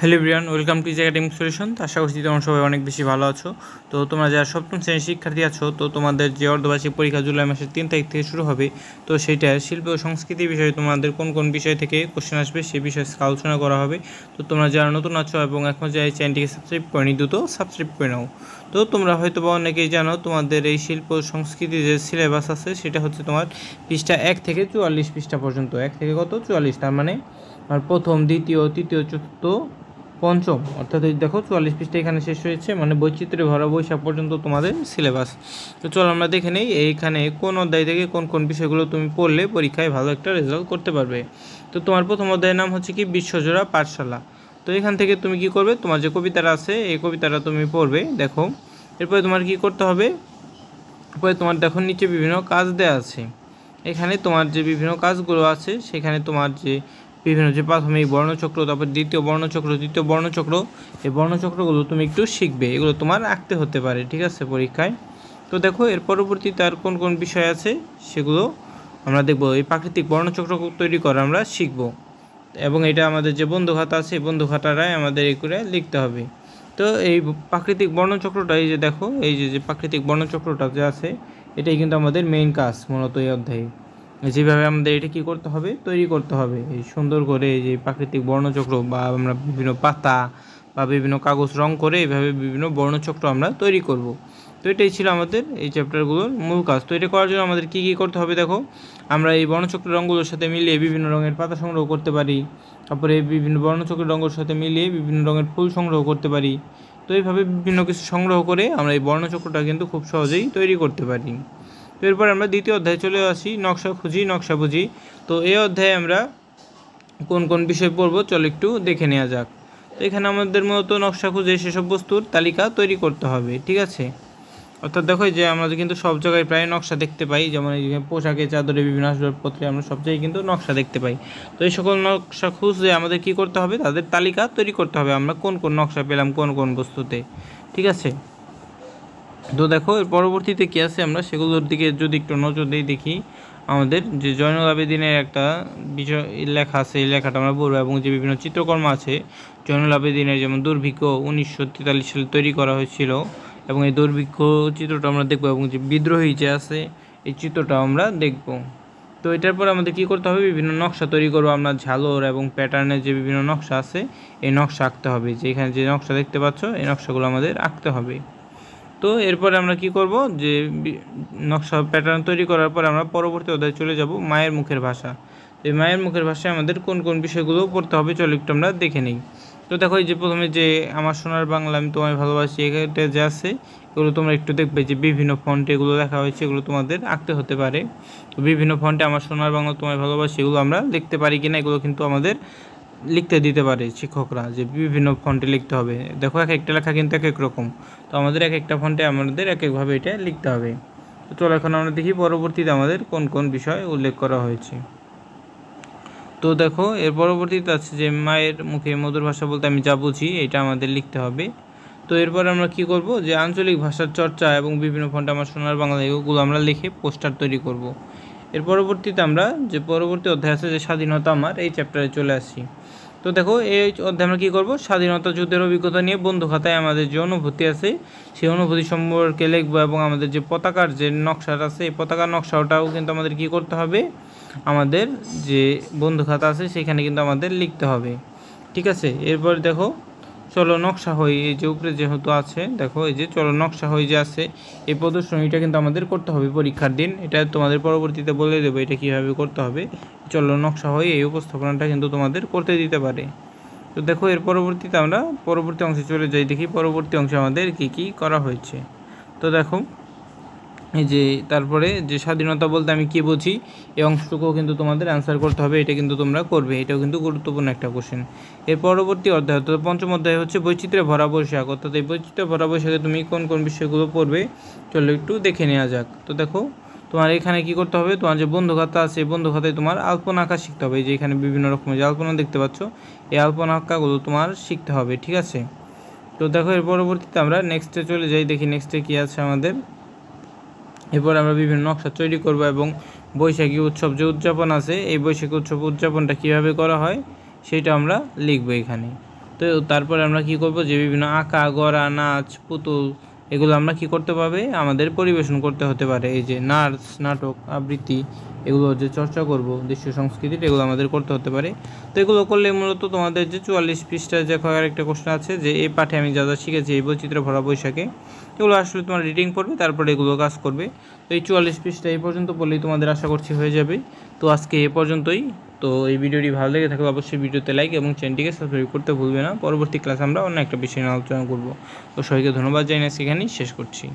Hello Brian welcome to ease academic solution তো আশা করছি তোমার সবাই অনেক বেশি ভালো আছো তো তোমরা যারা সপ্তম শ্রেণীর শিক্ষার্থী আছো তো তোমাদের যে অর্ধবার্ষিক পরীক্ষা জুলাই মাসের তিন তারিখ থেকে শুরু হবে তো সেটা শিল্প ও সংস্কৃতি বিষয়ে তোমাদের কোন কোন বিষয় থেকে কোশ্চেন আসবে সে বিষয়ে আলোচনা করা হবে তো তোমরা যারা নতুন আছো এবং এখন যারা এই চ্যানেলটিকে সাবস্ক্রাইব করেনি দ্রুত সাবস্ক্রাইব করে নাও তো তোমরা হয়তো বা অনেকেই জানো তোমাদের এই শিল্প সংস্কৃতি যে সিলেবাস আছে সেটা হচ্ছে তোমার পৃষ্ঠা এক থেকে চুয়াল্লিশ পৃষ্ঠা পর্যন্ত এক থেকে কত চুয়াল্লিশ তার মানে আর প্রথম দ্বিতীয় তৃতীয় চতুর্থ পঞ্চম অর্থাৎ এই দেখো চুয়াল্লিশ পৃষ্ঠা এখানে শেষ হয়েছে মানে বৈচিত্র্যে ভরা বৈশাখ পর্যন্ত তোমাদের সিলেবাস তো চলো আমরা দেখে নিই এইখানে কোন অধ্যায় থেকে কোন কোন বিষয়গুলো তুমি পড়লে পরীক্ষায় ভালো একটা রেজাল্ট করতে পারবে তো তোমার প্রথম অধ্যায়ের নাম হচ্ছে কি বিশ্বজোড়া পাঠশালা তো এখান থেকে তুমি কি করবে তোমার যে কবিতাটা আছে এই কবিতাটা তুমি পড়বে দেখো এরপরে তোমার কি করতে হবে এরপরে তোমার দেখো নিচে বিভিন্ন কাজ দেওয়া আছে এখানে তোমার যে বিভিন্ন কাজগুলো আছে সেখানে তোমার যে বিভিন্ন যে প্রাথমিক বর্ণচক্র তারপর দ্বিতীয় বর্ণচক্র তৃতীয় বর্ণচক্র এই বর্ণচক্রগুলো তুমি একটু শিখবে এগুলো তোমার আঁকতে হতে পারে ঠিক আছে পরীক্ষায় তো দেখো এর পরবর্তী তার কোন কোন বিষয় আছে সেগুলো আমরা দেখব এই প্রাকৃতিক বর্ণচক্র তৈরি করা আমরা শিখব এবং এটা আমাদের যে বন্ধু খাতা আছে এই বন্ধু খাতাটাই আমাদের এই করে লিখতে হবে তো এই প্রাকৃতিক বর্ণচক্রটা এই যে দেখো এই যে যে প্রাকৃতিক বর্ণচক্রটা যে আছে এটাই কিন্তু আমাদের মেইন কাজ মূলত এই অধ্যায়ে যেভাবে আমাদের এটা কি করতে হবে তৈরি করতে হবে এই সুন্দর করে যে প্রাকৃতিক বর্ণচক্র বা আমরা বিভিন্ন পাতা বা বিভিন্ন কাগজ রং করে এভাবে বিভিন্ন বর্ণচক্র আমরা তৈরি করব তো এটাই ছিল আমাদের এই চ্যাপ্টারগুলোর মূল কাজ তো এটা করার জন্য আমাদের কি কি করতে হবে দেখো আমরা এই বর্ণচক্রের রঙগুলোর সাথে মিলিয়ে বিভিন্ন রঙের পাতা সংগ্রহ করতে পারি তারপরে বিভিন্ন বর্ণচক্র রঙের সাথে মিলিয়ে বিভিন্ন রঙের ফুল সংগ্রহ করতে পারি তো এইভাবে বিভিন্ন কিছু সংগ্রহ করে আমরা এই বর্ণচক্রটা কিন্তু খুব সহজেই তৈরি করতে পারি এরপর আমরা দ্বিতীয় অধ্যায়ে চলে আসি নকশা খুঁজি নকশা বুঝি তো এই অধ্যায়ে আমরা কোন কোন বিষয় পড়ব চল একটু দেখে নেওয়া যাক তো এখানে আমাদের মূলত নকশা খুঁজে সেসব বস্তুর তালিকা তৈরি করতে হবে ঠিক আছে অর্থাৎ দেখো যে আমরা কিন্তু সব জায়গায় প্রায় নকশা দেখতে পাই যেমন এই পোশাকে চাদরে বিভিন্ন আসবাবপত্রে আমরা সব জায়গায় কিন্তু নকশা দেখতে পাই তো এই সকল নকশা খুঁজে আমাদের কি করতে হবে তাদের তালিকা তৈরি করতে হবে আমরা কোন কোন নকশা পেলাম কোন কোন বস্তুতে ঠিক আছে তো দেখো এর পরবর্তীতে কী আছে আমরা সেগুলোর দিকে যদি একটু নজর দিই দেখি আমাদের যে জয়নুল আবেদিনের একটা বিষয় লেখা আছে এই লেখাটা আমরা বলবো এবং যে বিভিন্ন চিত্রকর্ম আছে জয়নুল আবেদিনের যেমন দুর্ভিক্ষ উনিশশো তেতাল্লিশ সালে তৈরি করা হয়েছিল এবং এই দুর্ভিক্ষ চিত্রটা আমরা দেখবো এবং যে বিদ্রোহী যে আছে এই চিত্রটা আমরা দেখব তো এটার পর আমাদের কি করতে হবে বিভিন্ন নকশা তৈরি করবো আমরা ঝালর এবং প্যাটার্নের যে বিভিন্ন নকশা আছে এই নকশা আঁকতে হবে যেখানে যে নকশা দেখতে পাচ্ছ এই নকশাগুলো আমাদের আঁকতে হবে তো এরপরে আমরা কি করব যে নকশা প্যাটার্ন তৈরি করার পর আমরা পরবর্তী অধ্যায় চলে যাব মায়ের মুখের ভাষা এই মায়ের মুখের ভাষায় আমাদের কোন কোন বিষয়গুলো পড়তে হবে চলো একটু আমরা দেখে নিই তো দেখো এই যে প্রথমে যে আমার সোনার বাংলা আমি তোমায় ভালোবাসি এটা যে আছে এগুলো তোমরা একটু দেখবে যে বিভিন্ন ফন্টে এগুলো লেখা হয়েছে এগুলো তোমাদের আঁকতে হতে পারে তো বিভিন্ন ফন্টে আমার সোনার বাংলা তোমায় ভালোবাসি এগুলো আমরা দেখতে পারি কিনা এগুলো কিন্তু আমাদের লিখতে দিতে পারে শিক্ষকরা যে বিভিন্ন ফন্টে লিখতে হবে দেখো এক একটা লেখা কিন্তু এক এক রকম তো আমাদের এক একটা ফন্টে আমাদের এক একভাবে এটা লিখতে হবে তো চলো এখন আমরা দেখি পরবর্তীতে আমাদের কোন কোন বিষয় উল্লেখ করা হয়েছে তো দেখো এর পরবর্তীতে আছে যে মায়ের মুখে মধুর ভাষা বলতে আমি যা বুঝি এটা আমাদের লিখতে হবে তো এরপর আমরা কি করব যে আঞ্চলিক ভাষার চর্চা এবং বিভিন্ন ফন্টে আমার সোনার বাংলা এগুলো আমরা লিখে পোস্টার তৈরি করব। এর পরবর্তীতে আমরা যে পরবর্তী অধ্যায় আছে যে স্বাধীনতা আমার এই চ্যাপ্টারে চলে আসি তো দেখো এই অধ্যায়ে আমরা কী করবো স্বাধীনতা যুদ্ধের অভিজ্ঞতা নিয়ে বন্ধু খাতায় আমাদের যে অনুভূতি আছে সেই অনুভূতি সম্পর্কে লিখবো এবং আমাদের যে পতাকার যে নকশাটা আছে এই পতাকার নকশাটাও কিন্তু আমাদের কি করতে হবে আমাদের যে বন্ধু খাতা আছে সেখানে কিন্তু আমাদের লিখতে হবে ঠিক আছে এরপর দেখো চলো নকশা হয়ে এই যে উপরে যেহেতু আছে দেখো এই যে চলো নকশা হয়ে যে আছে এই প্রদর্শনীটা কিন্তু আমাদের করতে হবে পরীক্ষার দিন এটা তোমাদের পরবর্তীতে বলে দেবো এটা কীভাবে করতে হবে চলো নকশা হয়ে এই উপস্থাপনাটা কিন্তু তোমাদের করতে দিতে পারে তো দেখো এর পরবর্তীতে আমরা পরবর্তী অংশে চলে যাই দেখি পরবর্তী অংশে আমাদের কি কি করা হয়েছে তো দেখো যে তারপরে যে স্বাধীনতা বলতে আমি কী বুঝি এই অংশটুকুও কিন্তু তোমাদের অ্যান্সার করতে হবে এটা কিন্তু তোমরা করবে এটাও কিন্তু গুরুত্বপূর্ণ একটা কোশ্চেন এর পরবর্তী অধ্যায় অর্থাৎ পঞ্চম অধ্যায় হচ্ছে বৈচিত্র্যে ভরা বৈশাখ অর্থাৎ এই বৈচিত্র্য ভরা বৈশাখে তুমি কোন কোন বিষয়গুলো পড়বে চলো একটু দেখে নেওয়া যাক তো দেখো তোমার এখানে কি করতে হবে তোমার যে বন্ধু খাতা আছে এই বন্ধু খাতায় তোমার আলপনা আঁকা শিখতে হবে যে এখানে বিভিন্ন রকমের যে আলপনা দেখতে পাচ্ছ এই আলপনা আঁকাগুলো তোমার শিখতে হবে ঠিক আছে তো দেখো এর পরবর্তীতে আমরা নেক্সটে চলে যাই দেখি নেক্সটে কী আছে আমাদের এরপর আমরা বিভিন্ন নকশা তৈরি করব এবং বৈশাখী উৎসব যে উদযাপন আছে এই বৈশাখী উৎসব উদযাপনটা কিভাবে করা হয় সেটা আমরা লিখবো এখানে তো তারপরে আমরা কি করব যে বিভিন্ন আঁকা গড়া নাচ পুতুল এগুলো আমরা কি করতে পারবে আমাদের পরিবেশন করতে হতে পারে এই যে নাচ নাটক আবৃত্তি এগুলো যে চর্চা করব দেশীয় সংস্কৃতির এগুলো আমাদের করতে হতে পারে তো এগুলো করলে মূলত তোমাদের যে চুয়াল্লিশ পৃষ্ঠার যে একটা কোশ্চেন আছে যে এই পাঠে আমি যা যা শিখেছি এই বৈচিত্র্য ভরা বৈশাখে এগুলো আসলে তোমার রিডিং পড়বে তারপরে এগুলো কাজ করবে তো এই চুয়াল্লিশ পৃষ্ঠা এই পর্যন্ত বললেই তোমাদের আশা করছি হয়ে যাবে তো আজকে এ পর্যন্তই তো এই ভিডিওটি ভালো লেগে থাকলে অবশ্যই ভিডিওতে লাইক এবং চ্যানেলটিকে সাবস্ক্রাইব করতে ভুলবে না পরবর্তী ক্লাস আমরা অন্য একটা বিষয় নিয়ে আলোচনা করব তো সবাইকে ধন্যবাদ জানিয়ে সেখানেই শেষ করছি